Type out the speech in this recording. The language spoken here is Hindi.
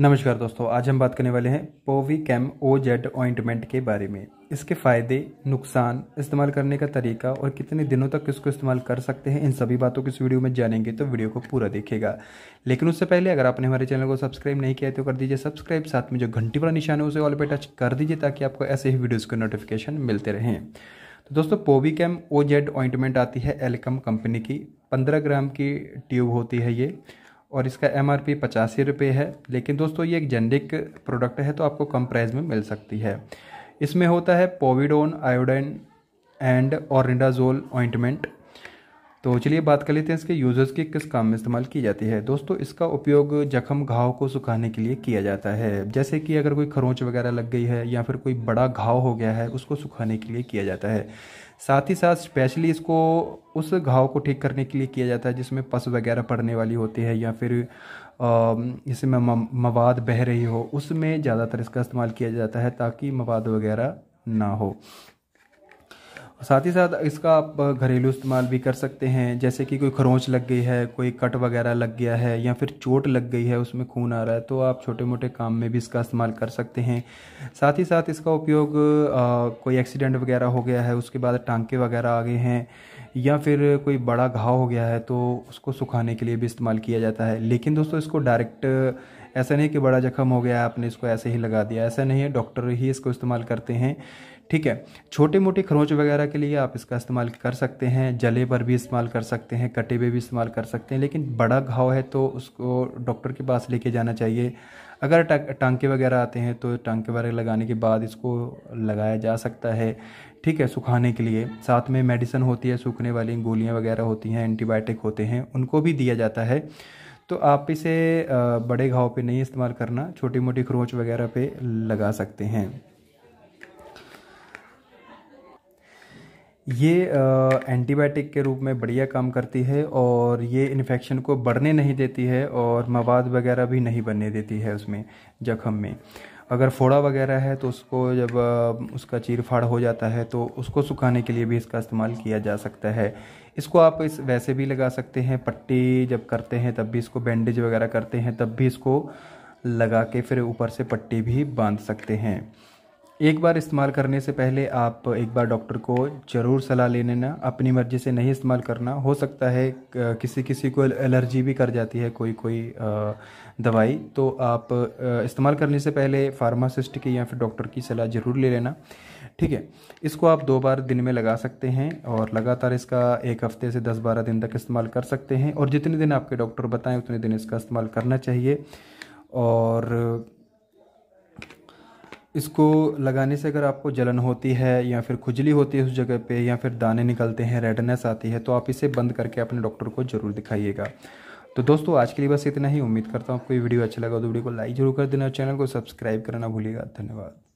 नमस्कार दोस्तों आज हम बात करने वाले हैं Povicam O Z ointment के बारे में इसके फ़ायदे नुकसान इस्तेमाल करने का तरीका और कितने दिनों तक इसको इस्तेमाल कर सकते हैं इन सभी बातों को इस वीडियो में जानेंगे तो वीडियो को पूरा देखेगा लेकिन उससे पहले अगर आपने हमारे चैनल को सब्सक्राइब नहीं किया है तो कर दीजिए सब्सक्राइब साथ में जो घंटी वाला निशान है उसे ऑल पर टच कर दीजिए ताकि आपको ऐसे ही वीडियोज़ के नोटिफिकेशन मिलते रहें तो दोस्तों Povicam O Z ointment आती है एलकम कंपनी की पंद्रह ग्राम की ट्यूब होती है ये और इसका एम आर पी पचासी रुपये है लेकिन दोस्तों ये एक जेनरिक प्रोडक्ट है तो आपको कम प्राइस में मिल सकती है इसमें होता है पोविडोन आयोडाइन एंड और ऑरिंडाजोल ऑइंटमेंट तो चलिए बात कर लेते हैं इसके यूज़र्स के किस काम में इस्तेमाल की जाती है दोस्तों इसका उपयोग जख्म घाव को सुखाने के लिए किया जाता है जैसे कि अगर कोई खरोंच वगैरह लग गई है या फिर कोई बड़ा घाव हो गया है उसको सुखाने के लिए किया जाता है साथ ही साथ स्पेशली इसको उस घाव को ठीक करने के लिए किया जाता है जिसमें पस वगैरह पड़ने वाली होती है या फिर जिसमें मवाद बह रही हो उसमें ज़्यादातर इसका इस्तेमाल किया जाता है ताकि मवाद वगैरह ना हो साथ ही साथ इसका आप घरेलू इस्तेमाल भी कर सकते हैं जैसे कि कोई खरोंच लग गई है कोई कट वगैरह लग गया है या फिर चोट लग गई है उसमें खून आ रहा है तो आप छोटे मोटे काम में भी इसका इस्तेमाल कर सकते हैं साथ ही साथ इसका उपयोग कोई एक्सीडेंट वगैरह हो गया है उसके बाद टांके वगैरह आ गए हैं या फिर कोई बड़ा घाव हो गया है तो उसको सुखाने के लिए भी इस्तेमाल किया जाता है लेकिन दोस्तों इसको डायरेक्ट ऐसा नहीं कि बड़ा ज़ख्म हो गया है आपने इसको ऐसे ही लगा दिया ऐसा नहीं है डॉक्टर ही इसको इस्तेमाल करते हैं ठीक है छोटे मोटे खरोंच वगैरह के लिए आप इसका इस्तेमाल कर सकते हैं जले पर भी इस्तेमाल कर सकते हैं कटे पर भी इस्तेमाल कर सकते हैं लेकिन बड़ा घाव है तो उसको डॉक्टर के पास लेके जाना चाहिए अगर टांके वगैरह आते हैं तो टांके वगैरह लगाने के बाद इसको लगाया जा सकता है ठीक है सुखाने के लिए साथ में मेडिसिन होती है सूखने वाली गोलियाँ वगैरह होती हैं एंटीबायोटिक होते हैं उनको भी दिया जाता है तो आप इसे बड़े घाव पे नहीं इस्तेमाल करना छोटी मोटी खरोच वगैरह पे लगा सकते हैं ये एंटीबायोटिक के रूप में बढ़िया काम करती है और ये इन्फेक्शन को बढ़ने नहीं देती है और मवाद वगैरह भी नहीं बनने देती है उसमें जख्म में अगर फोड़ा वगैरह है तो उसको जब उसका चीर फाड़ हो जाता है तो उसको सुखाने के लिए भी इसका इस्तेमाल किया जा सकता है इसको आप इस वैसे भी लगा सकते हैं पट्टी जब करते हैं तब भी इसको बैंडेज वगैरह करते हैं तब भी इसको लगा के फिर ऊपर से पट्टी भी बांध सकते हैं एक बार इस्तेमाल करने से पहले आप एक बार डॉक्टर को ज़रूर सलाह ले लेना अपनी मर्ज़ी से नहीं इस्तेमाल करना हो सकता है किसी किसी को एलर्जी भी कर जाती है कोई कोई दवाई तो आप इस्तेमाल करने से पहले फार्मासिस्ट की या फिर डॉक्टर की सलाह ज़रूर ले लेना ठीक है इसको आप दो बार दिन में लगा सकते हैं और लगातार इसका एक हफ्ते से दस बारह दिन तक इस्तेमाल कर सकते हैं और जितने दिन आपके डॉक्टर बताएं उतने दिन इसका इस्तेमाल करना चाहिए और इसको लगाने से अगर आपको जलन होती है या फिर खुजली होती है उस जगह पे या फिर दाने निकलते हैं रेडनेस आती है तो आप इसे बंद करके अपने डॉक्टर को ज़रूर दिखाइएगा तो दोस्तों आज के लिए बस इतना ही उम्मीद करता हूँ आपको ये वीडियो अच्छा लगा तो वीडियो को लाइक जरूर कर देना और चैनल को सब्सक्राइब करना भूलिएगा धन्यवाद